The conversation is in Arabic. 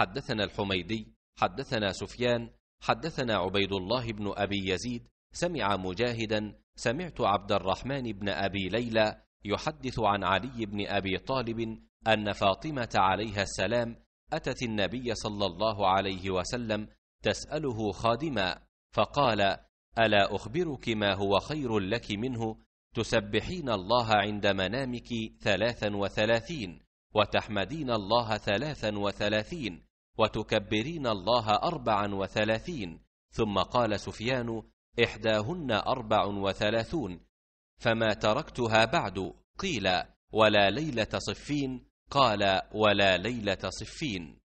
حدثنا الحميدي حدثنا سفيان حدثنا عبيد الله بن ابي يزيد سمع مجاهدا سمعت عبد الرحمن بن ابي ليلى يحدث عن علي بن ابي طالب ان فاطمه عليها السلام اتت النبي صلى الله عليه وسلم تساله خادما فقال الا اخبرك ما هو خير لك منه تسبحين الله عند منامك ثلاثا وثلاثين وتحمدين الله ثلاثا وثلاثين وتكبرين الله أربعا وثلاثين ثم قال سفيان إحداهن أربع وثلاثون فما تركتها بعد قيل ولا ليلة صفين قال ولا ليلة صفين